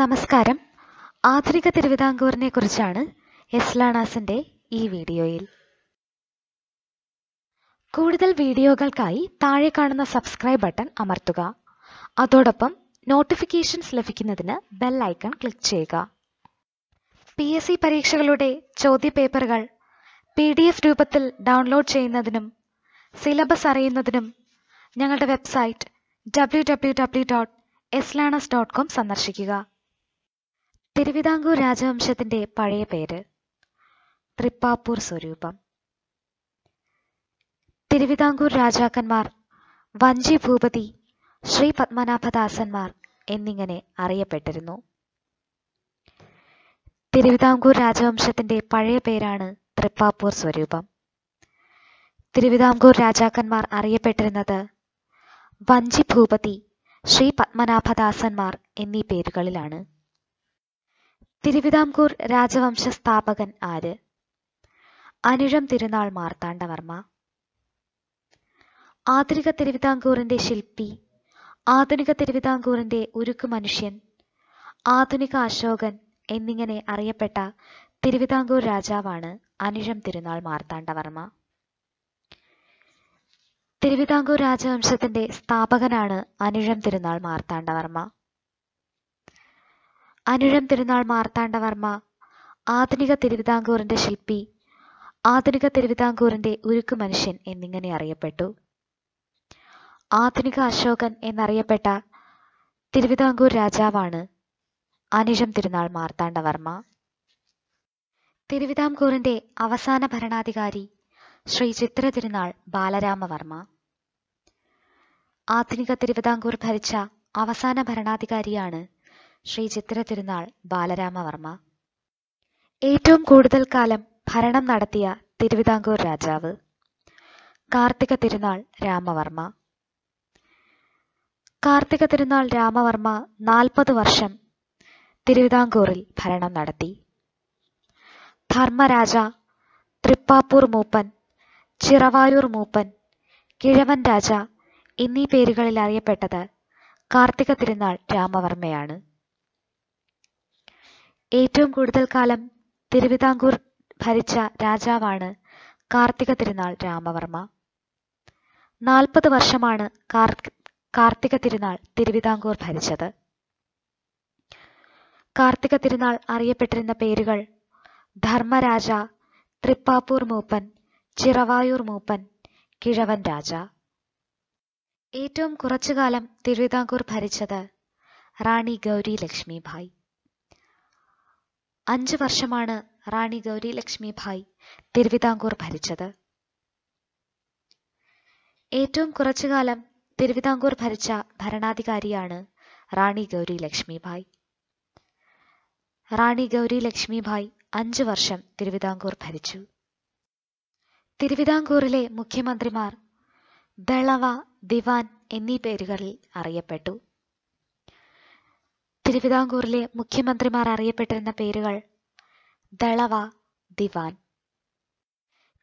നമസ്കാരം ആധുനിക തിരുവിതാംകൂറിനെ കുറിച്ചാണ് എസ്ലാണാസിൻ്റെ ഈ വീഡിയോയിൽ കൂടുതൽ വീഡിയോകൾക്കായി താഴെ കാണുന്ന സബ്സ്ക്രൈബ് ബട്ടൺ അമർത്തുക അതോടൊപ്പം നോട്ടിഫിക്കേഷൻസ് ലഭിക്കുന്നതിന് ബെൽ ഐക്കൺ ക്ലിക്ക് ചെയ്യുക പി എസ് സി പരീക്ഷകളുടെ ചോദ്യപേപ്പറുകൾ പി ഡി എഫ് രൂപത്തിൽ ഡൗൺലോഡ് ചെയ്യുന്നതിനും സിലബസ് അറിയുന്നതിനും ഞങ്ങളുടെ website W W W dot എസ്ലാണസ് ഡോട്ട് കോം സന്ദർശിക്കുക തിരുവിതാംകൂർ രാജവംശത്തിന്റെ പഴയ പേര് തൃപ്പാപ്പൂർ സ്വരൂപം തിരുവിതാംകൂർ രാജാക്കന്മാർ വഞ്ചി ഭൂപതി ശ്രീ പത്മനാഭദാസന്മാർ എന്നിങ്ങനെ അറിയപ്പെട്ടിരുന്നു തിരുവിതാംകൂർ രാജവംശത്തിന്റെ പഴയ പേരാണ് തൃപ്പാപ്പൂർ സ്വരൂപം തിരുവിതാംകൂർ രാജാക്കന്മാർ അറിയപ്പെട്ടിരുന്നത് വഞ്ചി ഭൂപതി ശ്രീ പത്മനാഭദാസന്മാർ എന്നീ പേരുകളിലാണ് തിരുവിതാംകൂർ രാജവംശ സ്ഥാപകൻ ആര് അനിഴം തിരുനാൾ മാർത്താണ്ഡവർമ്മ ആധുനിക തിരുവിതാംകൂറിന്റെ ശില്പി ആധുനിക തിരുവിതാംകൂറിന്റെ ഉരുക്ക് മനുഷ്യൻ ആധുനിക അശോകൻ എന്നിങ്ങനെ അറിയപ്പെട്ട തിരുവിതാംകൂർ രാജാവാണ് അനിഴം തിരുനാൾ മാർത്താണ്ഡവർമ്മ തിരുവിതാംകൂർ രാജവംശത്തിന്റെ സ്ഥാപകനാണ് അനിഴം തിരുനാൾ മാർത്താണ്ഡവർമ്മ അനുരം തിരുനാൾ മാർത്താണ്ഡവർമ്മ ആധുനിക തിരുവിതാംകൂറിന്റെ ശില്പി ആധുനിക തിരുവിതാംകൂറിന്റെ ഉരുക്ക് മനുഷ്യൻ എന്നിങ്ങനെ അറിയപ്പെട്ടു ആധുനിക അശോകൻ എന്നറിയപ്പെട്ട തിരുവിതാംകൂർ രാജാവാണ് അനിഴം തിരുനാൾ മാർത്താണ്ഡവർമ്മ തിരുവിതാംകൂറിന്റെ അവസാന ഭരണാധികാരി ശ്രീ ചിത്ര തിരുനാൾ ബാലരാമവർമ്മ ആധുനിക തിരുവിതാംകൂർ ഭരിച്ച അവസാന ഭരണാധികാരിയാണ് ശ്രീ ചിത്ര തിരുനാൾ ബാലരാമവർമ്മ ഏറ്റവും കൂടുതൽ കാലം ഭരണം നടത്തിയ തിരുവിതാംകൂർ രാജാവ് കാർത്തിക തിരുനാൾ രാമവർമ്മ കാർത്തിക തിരുനാൾ രാമവർമ്മ നാൽപ്പത് വർഷം തിരുവിതാംകൂറിൽ ഭരണം നടത്തി ധർമ്മരാജ തൃപ്പാപ്പൂർ മൂപ്പൻ ചിറവായൂർ മൂപ്പൻ കിഴവൻ രാജ എന്നീ പേരുകളിൽ അറിയപ്പെട്ടത് കാർത്തിക തിരുനാൾ രാമവർമ്മയാണ് ഏറ്റവും കൂടുതൽ കാലം തിരുവിതാംകൂർ ഭരിച്ച രാജാവാണ് കാർത്തിക തിരുനാൾ രാമവർമ്മ നാൽപ്പത് വർഷമാണ് കാർത്തിക തിരുനാൾ തിരുവിതാംകൂർ ഭരിച്ചത് കാർത്തിക തിരുനാൾ അറിയപ്പെട്ടിരുന്ന പേരുകൾ ധർമ്മരാജ തൃപ്പാപ്പൂർ മൂപ്പൻ ചിറവായൂർ മൂപ്പൻ കിഴവൻ രാജ ഏറ്റവും കുറച്ചുകാലം തിരുവിതാംകൂർ ഭരിച്ചത് റാണി ഗൗരി ലക്ഷ്മിഭായ് അഞ്ച് വർഷമാണ് റാണി ഗൗരി ലക്ഷ്മി ഭായ് തിരുവിതാംകൂർ ഭരിച്ചത് ഏറ്റവും കുറച്ചു കാലം തിരുവിതാംകൂർ ഭരിച്ച ഭരണാധികാരിയാണ് റാണി ഗൗരി ലക്ഷ്മി ഭായ് റാണി ഗൗരി ലക്ഷ്മി ഭായ് അഞ്ചു വർഷം തിരുവിതാംകൂർ ഭരിച്ചു തിരുവിതാംകൂറിലെ മുഖ്യമന്ത്രിമാർ ദളവ ദിവാൻ എന്നീ പേരുകളിൽ അറിയപ്പെട്ടു തിരുവിതാംകൂറിലെ മുഖ്യമന്ത്രിമാർ അറിയപ്പെട്ടിരുന്ന പേരുകൾ ദളവ ദിവാൻ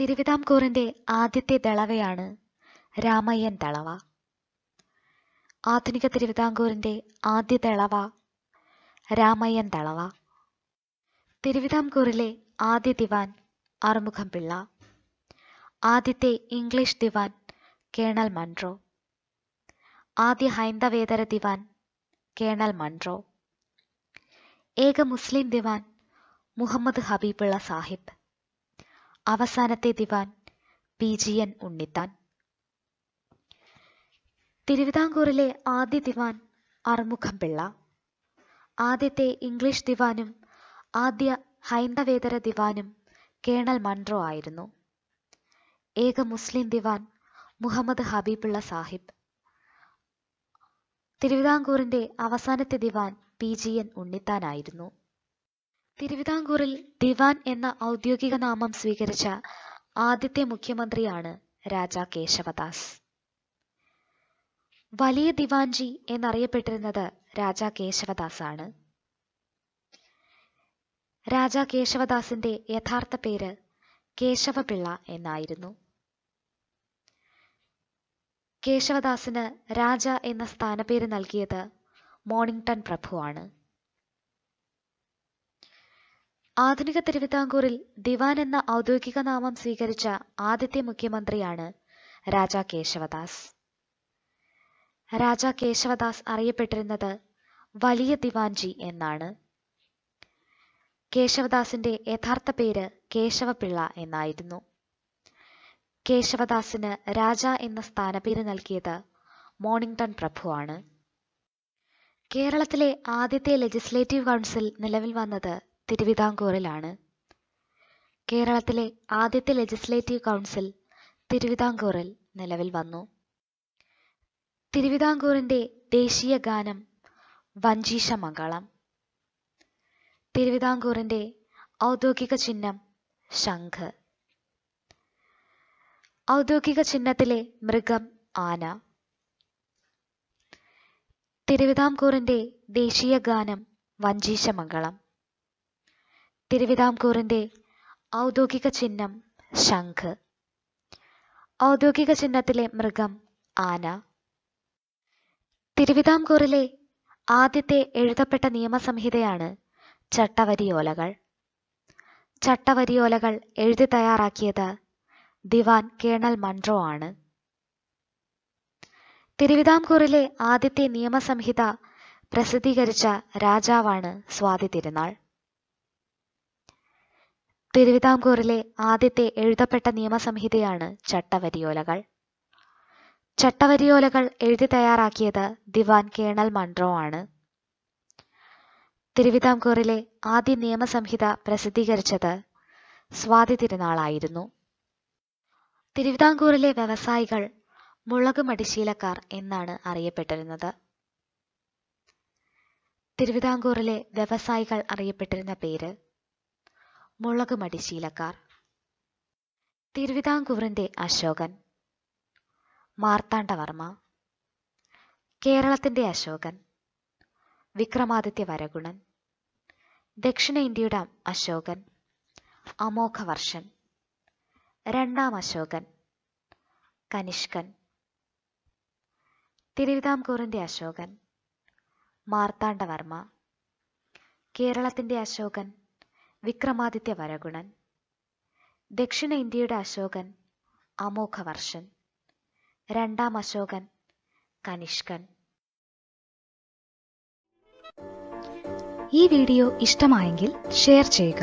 തിരുവിതാംകൂറിന്റെ ആദ്യത്തെ ദളവയാണ് രാമയ്യൻ ദളവ ആധുനിക തിരുവിതാംകൂറിന്റെ ആദ്യ ദളവ രാമയ്യൻ ദളവ തിരുവിതാംകൂറിലെ ആദ്യ ദിവാൻ ആറുമുഖം പിള്ള ആദ്യത്തെ ഇംഗ്ലീഷ് ദിവാൻ കേണൽ മൺട്രോ ആദ്യ ഹൈന്ദവേതര ദിവാൻ കേണൽ മൺട്രോ ഏക മുസ്ലിം ദിവാൻ മുഹമ്മദ് ഹബീബുള്ള സാഹിബ് അവസാനത്തെ ദിവാൻ പി ജി എൻ ഉണ്ണിത്താൻ തിരുവിതാംകൂറിലെ ആദ്യ ദിവാൻ അറുമുഖം പിള്ള ആദ്യത്തെ ഇംഗ്ലീഷ് ദിവാനും ആദ്യ ഹൈന്ദവേതര ദിവാനും കേണൽ മൺട്രോ ആയിരുന്നു ഏക മുസ്ലിം ദിവാൻ മുഹമ്മദ് ഹബീബുള്ള സാഹിബ് തിരുവിതാംകൂറിന്റെ അവസാനത്തെ ദിവാൻ പി ജി എൻ ഉണ്ണിത്താനായിരുന്നു തിരുവിതാംകൂറിൽ ദിവാൻ എന്ന ഔദ്യോഗിക നാമം സ്വീകരിച്ച ആദ്യത്തെ മുഖ്യമന്ത്രിയാണ് രാജാ കേശവദാസ് വലിയ ദിവാൻജി എന്നറിയപ്പെട്ടിരുന്നത് രാജാ കേശവദാസ് ആണ് രാജാ കേശവദാസിന്റെ യഥാർത്ഥ പേര് കേശവപിള്ള എന്നായിരുന്നു കേശവദാസിന് രാജ എന്ന സ്ഥാനപ്പേര് നൽകിയത് മോണിംഗ്ടൺ പ്രഭുവാണ് ആധുനിക തിരുവിതാംകൂറിൽ ദിവാൻ എന്ന ഔദ്യോഗിക നാമം സ്വീകരിച്ച ആദ്യത്തെ മുഖ്യമന്ത്രിയാണ് രാജാ കേശവദാസ് രാജാ കേശവദാസ് അറിയപ്പെട്ടിരുന്നത് വലിയ ദിവാൻജി എന്നാണ് കേശവദാസിന്റെ യഥാർത്ഥ പേര് കേശവപിള്ള എന്നായിരുന്നു കേശവദാസിന് രാജ എന്ന സ്ഥാനപ്പേര് നൽകിയത് മോണിംഗ്ടൺ പ്രഭുവാണ് കേരളത്തിലെ ആദ്യത്തെ ലെജിസ്ലേറ്റീവ് കൗൺസിൽ നിലവിൽ വന്നത് തിരുവിതാംകൂറിലാണ് കേരളത്തിലെ ആദ്യത്തെ ലെജിസ്ലേറ്റീവ് കൗൺസിൽ തിരുവിതാംകൂറിൽ നിലവിൽ വന്നു തിരുവിതാംകൂറിന്റെ ദേശീയ ഗാനം വഞ്ചീഷ മംഗളം തിരുവിതാംകൂറിന്റെ ഔദ്യോഗിക ചിഹ്നം ശംഖ് ഔദ്യോഗിക ചിഹ്നത്തിലെ മൃഗം ആന തിരുവിതാംകൂറിന്റെ ദേശീയ ഗാനം വഞ്ചീശമംഗളം തിരുവിതാംകൂറിന്റെ ഔദ്യോഗിക ചിഹ്നം ശംഖ് ഔദ്യോഗിക ചിഹ്നത്തിലെ മൃഗം ആന തിരുവിതാംകൂറിലെ ആദ്യത്തെ എഴുതപ്പെട്ട നിയമസംഹിതയാണ് ചട്ടവരിയോലകൾ ചട്ടവരിയോലകൾ എഴുതി തയ്യാറാക്കിയത് ദിവാൻ കേണൽ മൺട്രോ ആണ് തിരുവിതാംകൂറിലെ ആദ്യത്തെ നിയമസംഹിത പ്രസിദ്ധീകരിച്ച രാജാവാണ് സ്വാതി തിരുനാൾ തിരുവിതാംകൂറിലെ ആദ്യത്തെ എഴുതപ്പെട്ട നിയമസംഹിതയാണ് ചട്ടവരിയോലകൾ ചട്ടവരിയോലകൾ എഴുതി തയ്യാറാക്കിയത് ദിവാൻ കേണൽ മൺട്രോ ആണ് തിരുവിതാംകൂറിലെ ആദ്യ നിയമസംഹിത പ്രസിദ്ധീകരിച്ചത് സ്വാതി തിരുനാളായിരുന്നു തിരുവിതാംകൂറിലെ വ്യവസായികൾ മുളക് മടിശീലക്കാർ എന്നാണ് അറിയപ്പെട്ടിരുന്നത് തിരുവിതാംകൂറിലെ വ്യവസായികൾ അറിയപ്പെട്ടിരുന്ന പേര് മുളക് മടിശീലക്കാർ തിരുവിതാംകൂറിന്റെ അശോകൻ മാർത്താണ്ഡവർമ്മ കേരളത്തിന്റെ അശോകൻ വിക്രമാദിത്യ വരഗുണൻ ഇന്ത്യയുടെ അശോകൻ അമോഘവർഷൻ രണ്ടാം അശോകൻ കനിഷ്കൻ തിരുവിതാംകൂറിൻ്റെ അശോകൻ മാർത്താണ്ഡവർമ്മ കേരളത്തിൻ്റെ അശോകൻ വിക്രമാദിത്യ വരഗുണൻ ദക്ഷിണ ഇന്ത്യയുടെ അശോകൻ അമോഘവർഷൻ രണ്ടാം അശോകൻ കനിഷ്കൻ ഈ വീഡിയോ ഇഷ്ടമായെങ്കിൽ ഷെയർ ചെയ്യുക